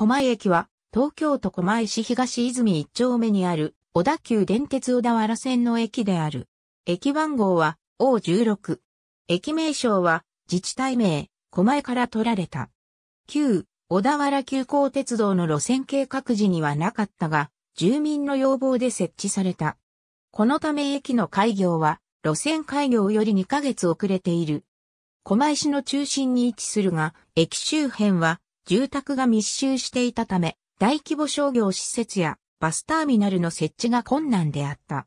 狛江駅は、東京都狛江市東泉一丁目にある、小田急電鉄小田原線の駅である。駅番号は、O16。駅名称は、自治体名、狛江から取られた。旧、小田原急行鉄道の路線計画時にはなかったが、住民の要望で設置された。このため駅の開業は、路線開業より2ヶ月遅れている。狛江市の中心に位置するが、駅周辺は住宅が密集していたため、大規模商業施設やバスターミナルの設置が困難であった。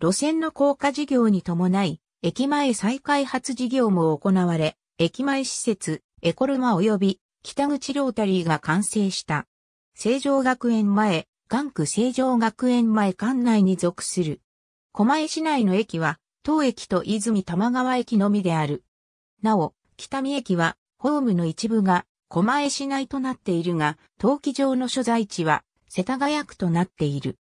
路線の高架事業に伴い、駅前再開発事業も行われ、駅前施設、エコルマ及び北口ロータリーが完成した。成城学園前、関区成城学園前管内に属する。狛江市内の駅は、当駅と泉玉川駅のみである。なお、北見駅は、ホームの一部が狛江市内となっているが、登記上の所在地は世田谷区となっている。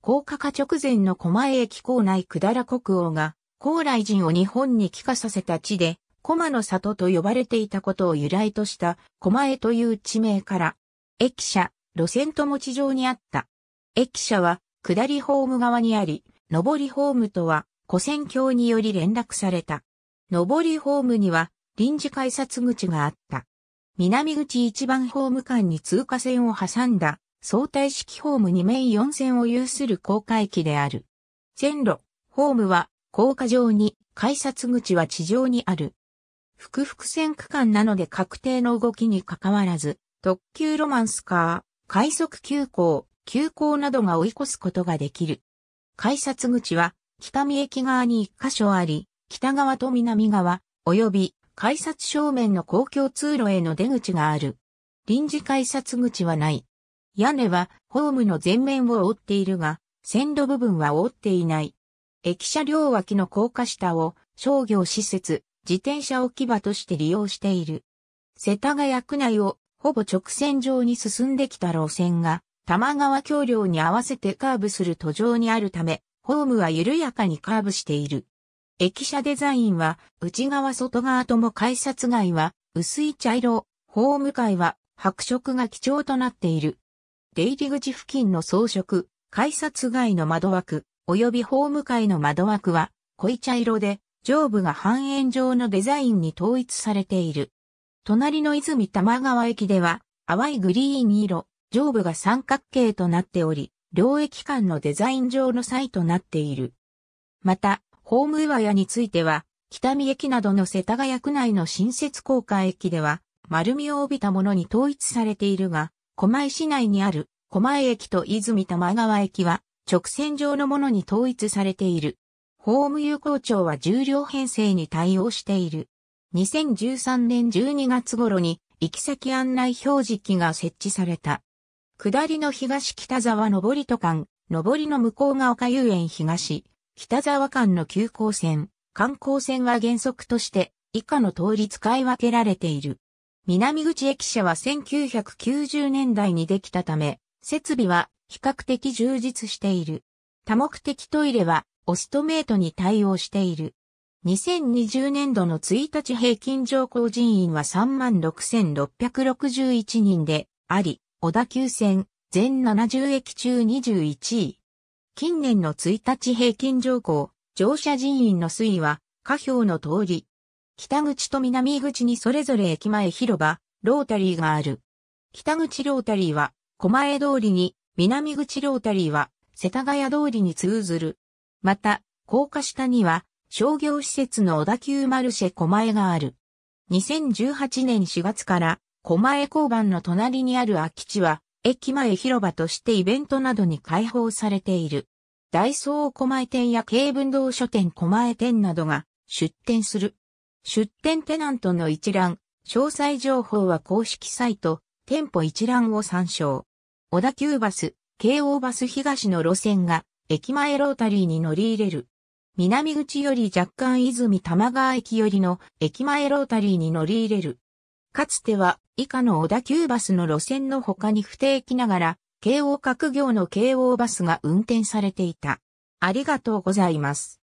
高架化直前の狛江駅構内百済国王が、高麗人を日本に帰化させた地で、駒の里と呼ばれていたことを由来とした狛江という地名から、駅舎、路線とも地上にあった。駅舎は、下りホーム側にあり、上りホームとは、古線橋により連絡された。上りホームには、臨時改札口があった。南口1番ホーム間に通過線を挟んだ相対式ホーム2面4線を有する高架駅である。線路、ホームは高架上に、改札口は地上にある。複々線区間なので確定の動きに関わらず、特急ロマンスカー、快速急行、急行などが追い越すことができる。改札口は、北見駅側に1箇所あり、北側と南側、及び改札正面の公共通路への出口がある。臨時改札口はない。屋根はホームの前面を覆っているが、線路部分は覆っていない。駅舎両脇の高架下を商業施設、自転車置き場として利用している。世田谷区内をほぼ直線上に進んできた路線が、玉川橋梁に合わせてカーブする途上にあるため、ホームは緩やかにカーブしている。駅舎デザインは、内側外側とも改札外は、薄い茶色、ホーム階は、白色が基調となっている。出入り口付近の装飾、改札外の窓枠、及びホーム階の窓枠は、濃い茶色で、上部が半円状のデザインに統一されている。隣の泉玉川駅では、淡いグリーン色、上部が三角形となっており、両駅間のデザイン上の際となっている。また、ホーム岩屋については、北見駅などの世田谷区内の新設高架駅では、丸みを帯びたものに統一されているが、狛江市内にある狛江駅と泉玉川駅は、直線上のものに統一されている。ホーム有効庁は重量編成に対応している。2013年12月頃に行き先案内表示機が設置された。下りの東北沢上りと間、上りの向こうが丘遊園東、北沢間の急行線、観光線は原則として以下の通り使い分けられている。南口駅舎は1990年代にできたため、設備は比較的充実している。多目的トイレはオストメートに対応している。2020年度の1日平均乗降人員は36,661人であり、小田急線全70駅中21位。近年の1日平均乗降、乗車人員の推移は、下表の通り。北口と南口にそれぞれ駅前広場、ロータリーがある。北口ロータリーは、狛江通りに、南口ロータリーは、世田谷通りに通ずる。また、高架下には、商業施設の小田急マルシェ狛江がある。2018年4月から、狛江交番の隣にある空き地は、駅前広場としてイベントなどに開放されている。ダイソー狛江店や軽文堂書店狛江店などが出店する。出店テナントの一覧、詳細情報は公式サイト、店舗一覧を参照。小田急バス、京王バス東の路線が駅前ロータリーに乗り入れる。南口より若干泉玉川駅よりの駅前ロータリーに乗り入れる。かつては以下の小田急バスの路線の他に不定期ながら、京王各業の京王バスが運転されていた。ありがとうございます。